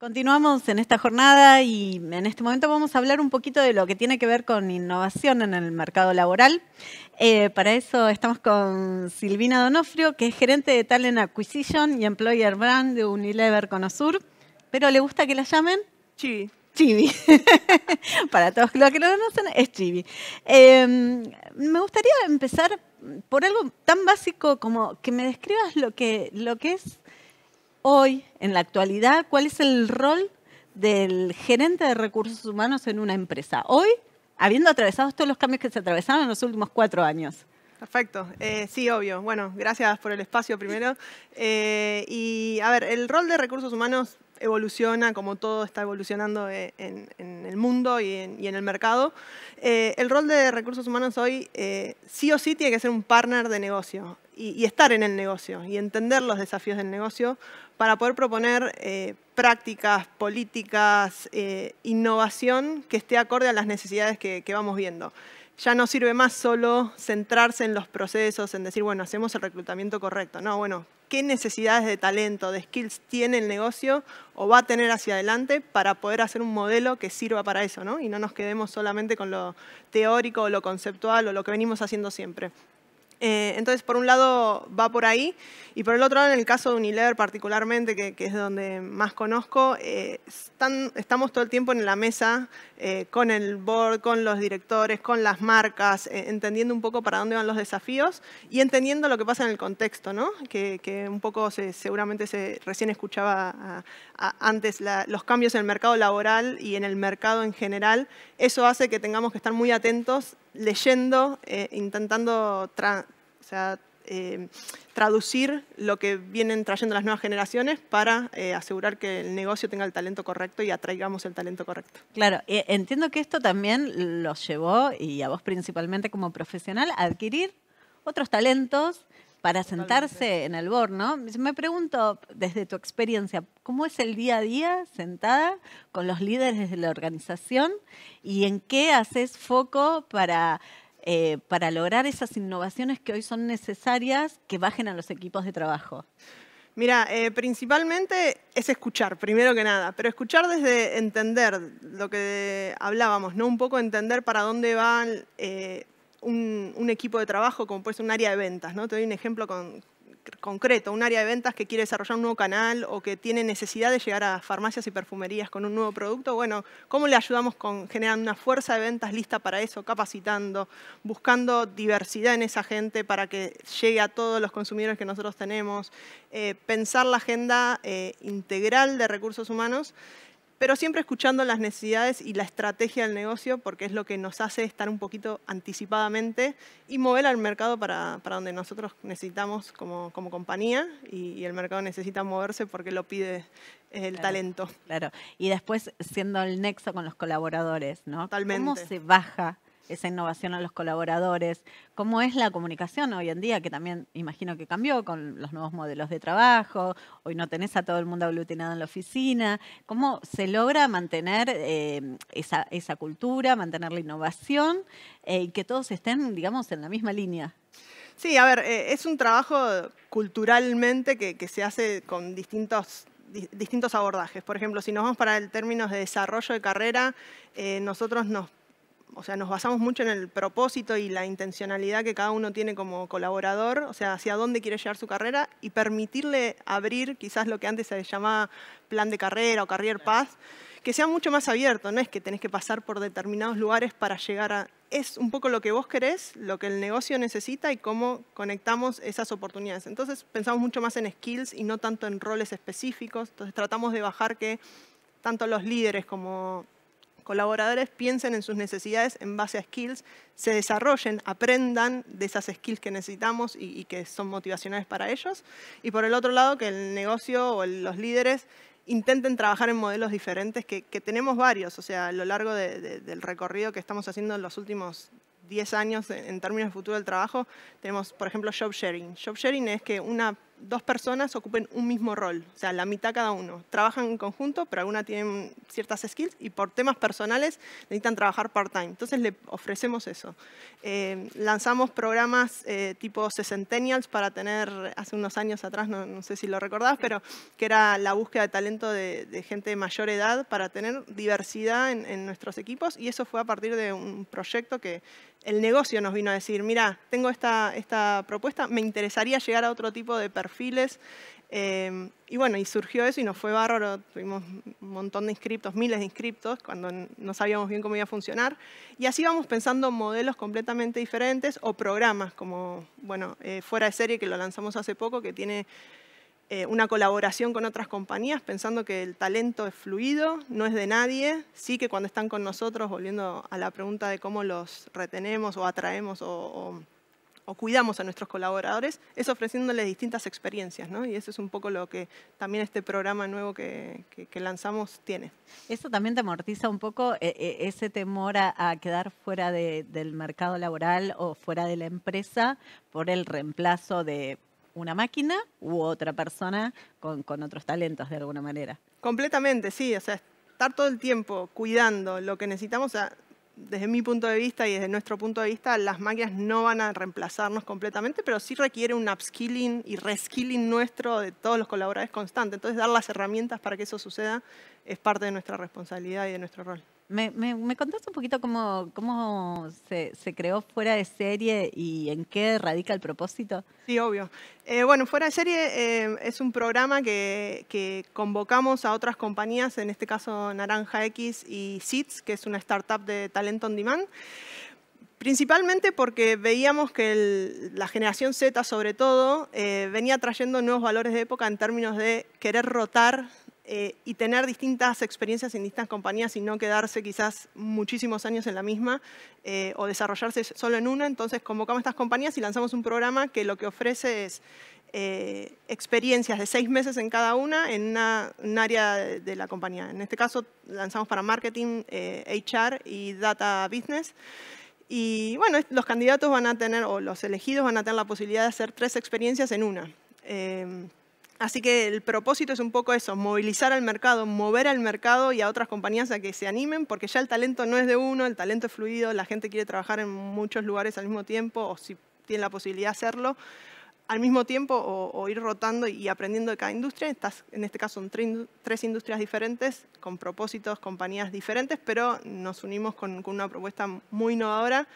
Continuamos en esta jornada y en este momento vamos a hablar un poquito de lo que tiene que ver con innovación en el mercado laboral. Eh, para eso estamos con Silvina Donofrio, que es gerente de Talent Acquisition y Employer Brand de Unilever Conosur. ¿Pero le gusta que la llamen? Chibi. Chibi. para todos los que lo conocen, es Chibi. Em, me gustaría empezar por algo tan básico como que me describas lo que, lo que es hoy, en la actualidad, cuál es el rol del gerente de recursos humanos en una empresa. Hoy, habiendo atravesado todos los cambios que se atravesaron en los últimos cuatro años. Perfecto, eh, sí, obvio. Bueno, gracias por el espacio primero. Eh, y a ver, el rol de recursos humanos evoluciona como todo está evolucionando eh, en, el mundo y en, el mercado. Eh, el rol de recursos humanos hoy eh, sí o sí tiene que ser un partner de negocio y, estar en el negocio y entender los desafíos del negocio para poder proponer prácticas, políticas, innovación que esté acorde a las necesidades que, que vamos viendo ya no sirve más solo centrarse en los procesos, en decir, bueno, hacemos el reclutamiento correcto. No, bueno, qué necesidades de talento, de skills tiene el negocio o va a tener hacia adelante para poder hacer un modelo que sirva para eso, ¿no? Y no nos quedemos solamente con lo teórico o lo conceptual o lo que venimos haciendo siempre. Eh, entonces, por un lado va por ahí y por el otro lado, en el caso de Unilever particularmente, que, es donde más conozco, eh, estamos todo el tiempo en la mesa eh, con el board, con los directores, con las marcas, entendiendo un poco para dónde van los desafíos y entendiendo lo que pasa en el contexto, ¿no? que, un poco se, seguramente se recién escuchaba antes los cambios en el mercado laboral y en el mercado en general. Eso hace que tengamos que estar muy atentos leyendo, eh, intentando eh, traducir lo que vienen trayendo las nuevas generaciones para eh, asegurar que el negocio tenga el talento correcto y atraigamos el talento correcto. Claro, entiendo que esto también los llevó, y a vos principalmente como profesional, a adquirir otros talentos para sentarse en el ¿no? Me pregunto, desde tu experiencia, ¿cómo es el día a día sentada con los líderes de la organización y en qué haces foco para, eh, para lograr esas innovaciones que hoy son necesarias que bajen a los equipos de trabajo? Mira, eh, principalmente es escuchar, primero que nada, pero escuchar desde entender lo que hablábamos, ¿no? Un poco entender para dónde van eh, un, equipo de trabajo como puede ser un área de ventas. ¿no? Te doy un ejemplo concreto, un área de ventas que quiere desarrollar un nuevo canal o que tiene necesidad de llegar a farmacias y perfumerías con un nuevo producto, bueno, ¿cómo le ayudamos con generando una fuerza de ventas lista para eso, capacitando, buscando diversidad en esa gente para que llegue a todos los consumidores que nosotros tenemos, eh, pensar la agenda eh, integral de recursos humanos? pero siempre escuchando las necesidades y la estrategia del negocio, porque es lo que nos hace estar un poquito anticipadamente y mover al mercado para, para donde nosotros necesitamos como, como compañía y, el mercado necesita moverse porque lo pide el talento. Claro, y después siendo el nexo con los colaboradores, ¿no? Totalmente. ¿Cómo se baja? esa innovación a los colaboradores? ¿Cómo es la comunicación hoy en día, que también imagino que cambió con los nuevos modelos de trabajo? Hoy no tenés a todo el mundo aglutinado en la oficina. ¿Cómo se logra mantener eh, esa, cultura, mantener la innovación eh, y que todos estén, digamos, en la misma línea? Sí, a ver, eh, es un trabajo culturalmente que, se hace con distintos distintos abordajes. Por ejemplo, si nos vamos para el término de desarrollo de carrera, nosotros nos o sea, nos basamos mucho en el propósito y la intencionalidad que cada uno tiene como colaborador, o sea, hacia dónde quiere llegar su carrera y permitirle abrir quizás lo que antes se llamaba plan de carrera o career path, que sea mucho más abierto, no es que tenés que pasar por determinados lugares para llegar a... Es un poco lo que vos querés, lo que el negocio necesita y cómo conectamos esas oportunidades. Entonces pensamos mucho más en skills y no tanto en roles específicos, entonces tratamos de bajar que tanto los líderes como colaboradores piensen en sus necesidades en base a skills, se desarrollen, aprendan de esas skills que necesitamos y, que son motivacionales para ellos. Y por el otro lado, que el negocio o los líderes intenten trabajar en modelos diferentes, que, tenemos varios, o sea, a lo largo del recorrido que estamos haciendo en los últimos 10 años en, términos de futuro del trabajo, tenemos, por ejemplo, job sharing. Job sharing es que una dos personas ocupen un mismo rol, o sea, la mitad cada uno. Trabajan en conjunto, pero alguna tienen ciertas skills y por temas personales necesitan trabajar part-time. Entonces le ofrecemos eso. Eh, lanzamos programas eh, tipo sesentennials para tener, hace unos años atrás, no, sé si lo recordás, pero que era la búsqueda de talento de, gente de mayor edad para tener diversidad en, nuestros equipos y eso fue a partir de un proyecto que el negocio nos vino a decir, mira, tengo esta, esta propuesta, me interesaría llegar a otro tipo de perfil files em, y bueno, y surgió eso y nos fue bárbaro, tuvimos un montón de inscriptos, miles de inscriptos, cuando no sabíamos bien cómo iba a funcionar. Y así vamos pensando modelos completamente diferentes o programas, como, bueno, eh, Fuera de Serie, que lo lanzamos hace poco, que tiene eh, una colaboración con otras compañías, pensando que el talento es fluido, no es de nadie. Sí que cuando están con nosotros, volviendo a la pregunta de cómo los retenemos o atraemos o o cuidamos a nuestros colaboradores es ofreciéndoles distintas experiencias, ¿no? Y eso es un poco lo que también este programa nuevo que, lanzamos tiene. Eso también te amortiza un poco eh, eh, ese temor a, quedar fuera del mercado laboral o fuera de la empresa por el reemplazo de una máquina u otra persona con, otros talentos de alguna manera. Completamente, sí. O sea, estar todo el tiempo cuidando lo que necesitamos desde mi punto de vista y desde nuestro punto de vista, las máquinas no van a reemplazarnos completamente, pero sí requiere un upskilling y reskilling nuestro de todos los colaboradores constante. Entonces, dar las herramientas para que eso suceda es parte de nuestra responsabilidad y de nuestro rol. ¿Me, me, un poquito cómo, cómo se, creó Fuera de Serie y en qué radica el propósito? Sí, obvio. Eh, bueno, Fuera de Serie eh, es un programa que, convocamos a otras compañías, en este caso Naranja X y SITS, que es una startup de talento on demand. Principalmente porque veíamos que la generación Z, sobre todo, eh, venía trayendo nuevos valores de época en términos de querer rotar eh, y tener distintas experiencias en distintas compañías y no quedarse quizás muchísimos años en la misma eh, o desarrollarse solo en una. Entonces convocamos estas compañías y lanzamos un programa que lo que ofrece es eh, experiencias de seis meses en cada una en un área de, la compañía. En este caso lanzamos para marketing, HR y data business. Y bueno, los candidatos van a tener, o los elegidos van a tener la posibilidad de hacer tres experiencias en una. Así que el propósito es un poco eso, movilizar al mercado, mover al mercado y a otras compañías a que se animen, porque ya el talento no es de uno, el talento es fluido, la gente quiere trabajar en muchos lugares al mismo tiempo, o si tiene la posibilidad de hacerlo, al mismo tiempo o, ir rotando y aprendiendo de cada industria. en este caso son tres industrias diferentes, con propósitos, compañías diferentes, pero nos unimos con, con una propuesta muy innovadora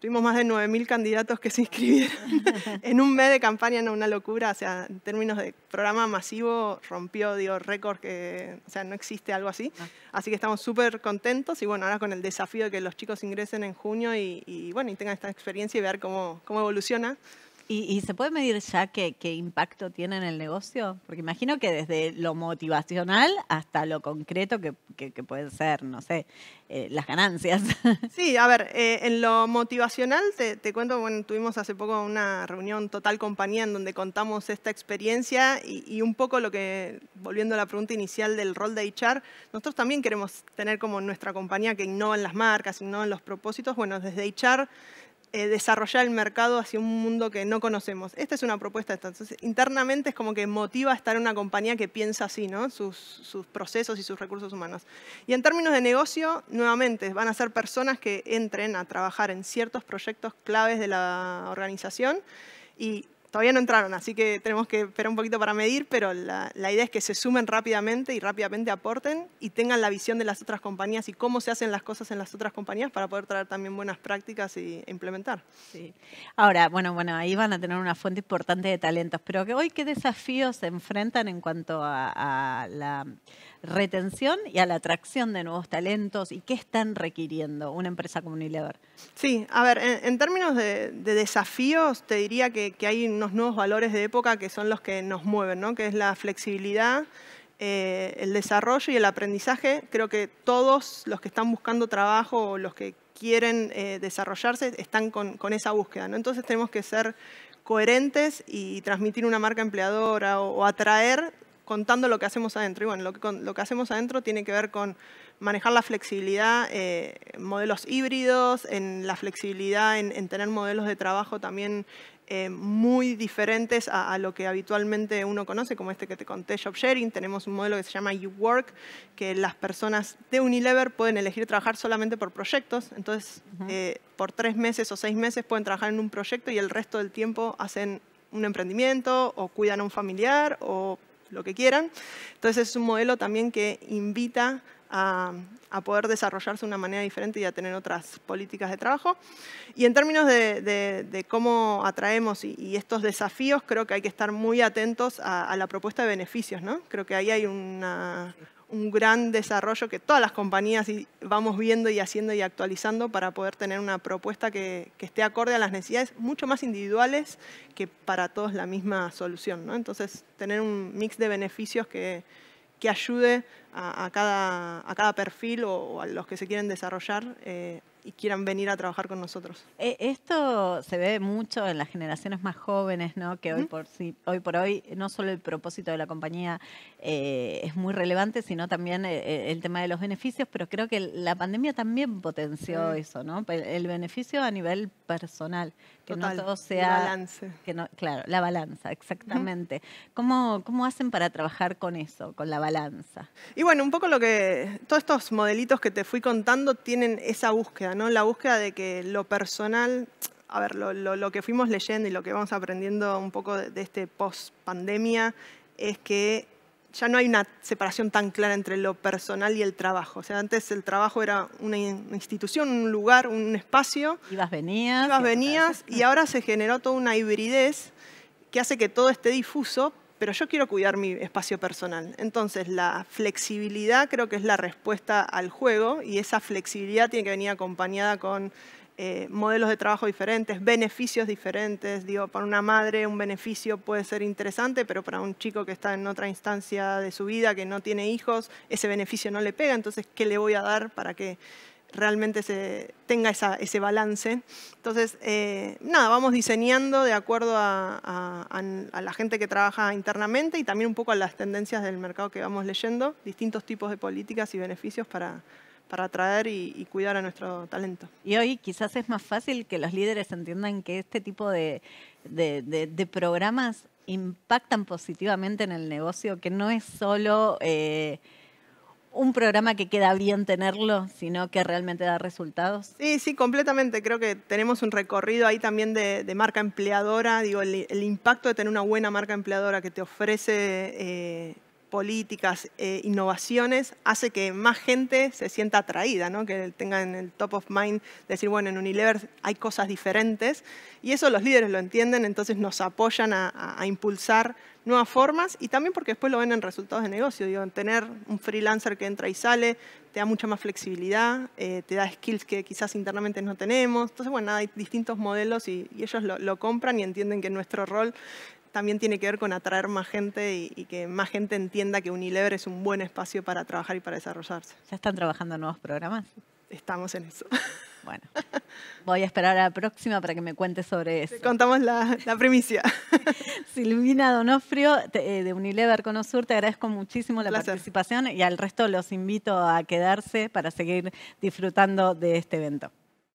tuvimos más de 9.000 candidatos que se inscribieron en un mes de campaña, no una locura, o sea, en términos de programa masivo rompió, digo, récord que, o sea, no existe algo así. Ah. Así que estamos súper contentos y bueno, ahora con el desafío de que los chicos ingresen en junio y, y bueno, y tengan esta experiencia y ver cómo, cómo evoluciona. ¿Y, se puede medir ya qué, impacto tiene en el negocio? Porque imagino que desde lo motivacional hasta lo concreto que, pueden ser, no sé, eh, las ganancias. Sí, a ver, eh, en lo motivacional te, cuento, bueno, tuvimos hace poco una reunión total compañía en donde contamos esta experiencia y, y, un poco lo que, volviendo a la pregunta inicial del rol de HR, nosotros también queremos tener como nuestra compañía que innova en las marcas, innova en los propósitos. Bueno, desde HR eh, desarrollar el mercado hacia un mundo que no conocemos. Esta es una propuesta. Entonces, internamente es como que motiva a estar en una compañía que piensa así, ¿no? Sus, sus, procesos y sus recursos humanos. Y en términos de negocio, nuevamente, van a ser personas que entren a trabajar en ciertos proyectos claves de la organización y todavía no entraron, así que tenemos que esperar un poquito para medir, pero la, idea es que se sumen rápidamente y rápidamente aporten y tengan la visión de las otras compañías y cómo se hacen las cosas en las otras compañías para poder traer también buenas prácticas e implementar. Sí. Ahora, bueno, bueno, ahí van a tener una fuente importante de talentos, pero hoy qué desafíos se enfrentan en cuanto a, a la retención y a la atracción de nuevos talentos y qué están requiriendo una empresa como Unilever. Sí, a ver, en, términos de, desafíos, te diría que, hay unos nuevos valores de época que son los que nos mueven, ¿no? que es la flexibilidad, eh, el desarrollo y el aprendizaje. Creo que todos los que están buscando trabajo o los que quieren eh, desarrollarse están con, esa búsqueda. ¿no? Entonces tenemos que ser coherentes y transmitir una marca empleadora o, atraer contando lo que hacemos adentro. Y bueno, lo que hacemos adentro tiene que ver con manejar la flexibilidad, eh, modelos híbridos, en la flexibilidad, en, tener modelos de trabajo también eh, muy diferentes a, lo que habitualmente uno conoce, como este que te conté, Job Sharing. Tenemos un modelo que se llama YouWork, que las personas de Unilever pueden elegir trabajar solamente por proyectos. Entonces, eh, por tres meses o seis meses pueden trabajar en un proyecto y el resto del tiempo hacen un emprendimiento o cuidan a un familiar o lo que quieran. Entonces, es un modelo también que invita a, poder desarrollarse de una manera diferente y a tener otras políticas de trabajo. Y en términos de, cómo atraemos y, estos desafíos, creo que hay que estar muy atentos a, la propuesta de beneficios. ¿no? Creo que ahí hay un gran desarrollo que todas las compañías vamos viendo y haciendo y actualizando para poder tener una propuesta que, que esté acorde a las necesidades mucho más individuales que para todos la misma solución. ¿no? Entonces, tener un mix de beneficios que, que ayude a, a, cada, a cada, perfil o, a los que se quieren desarrollar eh, y quieran venir a trabajar con nosotros. Eh, esto se ve mucho en las generaciones más jóvenes, ¿no? Que hoy, por, sí, hoy por hoy no solo el propósito de la compañía eh, es muy relevante, sino también eh, el, tema de los beneficios, pero creo que la pandemia también potenció mm. eso, ¿no? El beneficio a nivel personal, que no todo sea... El balance. no, claro, la balanza, exactamente. ¿Cómo hacen para trabajar con eso, con la balanza? Y bueno, un poco lo que... Todos estos modelitos que te fui contando tienen esa búsqueda la búsqueda de que lo personal, a ver, lo, que fuimos leyendo y lo que vamos aprendiendo un poco de, de este post-pandemia es que ya no hay una separación tan clara entre lo personal y el trabajo. O sea, antes el trabajo era una institución, un lugar, un espacio. Ibas, venías. Ibas, venías, y ahora se generó toda una hibridez que hace que todo esté difuso, pero yo quiero cuidar mi espacio personal. Entonces, la flexibilidad creo que es la respuesta al juego y esa flexibilidad tiene que venir acompañada con eh, modelos de trabajo diferentes, beneficios diferentes. Digo, para una madre un beneficio puede ser interesante, pero para un chico que está en otra instancia de su vida, que no tiene hijos, ese beneficio no le pega. Entonces, ¿qué le voy a dar para que realmente se tenga ese balance. Entonces, eh, nada, vamos diseñando de acuerdo a, la gente que trabaja internamente y también un poco a las tendencias del mercado que vamos leyendo, distintos tipos de políticas y beneficios para, para atraer y, cuidar a nuestro talento. Y hoy quizás es más fácil que los líderes entiendan que este tipo de, programas impactan positivamente en el negocio, que no es solo... Eh, un programa que queda bien tenerlo, sino que realmente da resultados? Sí, sí, completamente. Creo que tenemos un recorrido ahí también de, marca empleadora. Digo, el, impacto de tener una buena marca empleadora que te ofrece eh, políticas, eh, innovaciones, hace que más gente se sienta atraída, que tenga en el top of mind, decir, bueno, en Unilever hay cosas diferentes, y eso los líderes lo entienden, entonces nos apoyan a, impulsar nuevas formas y también porque después lo ven en resultados de negocio, digo, tener un freelancer que entra y sale te da mucha más flexibilidad, eh, te da skills que quizás internamente no tenemos, entonces bueno, hay distintos modelos y, ellos lo, lo compran y entienden que nuestro rol también tiene que ver con atraer más gente y, que más gente entienda que Unilever es un buen espacio para trabajar y para desarrollarse. ¿Ya están trabajando nuevos programas? Estamos en eso. Bueno, voy a esperar a la próxima para que me cuentes sobre eso. contamos la, primicia. Silvina Donofrio, eh, de Unilever Conosur, te agradezco muchísimo la participación y al resto los invito a quedarse para seguir disfrutando de este evento.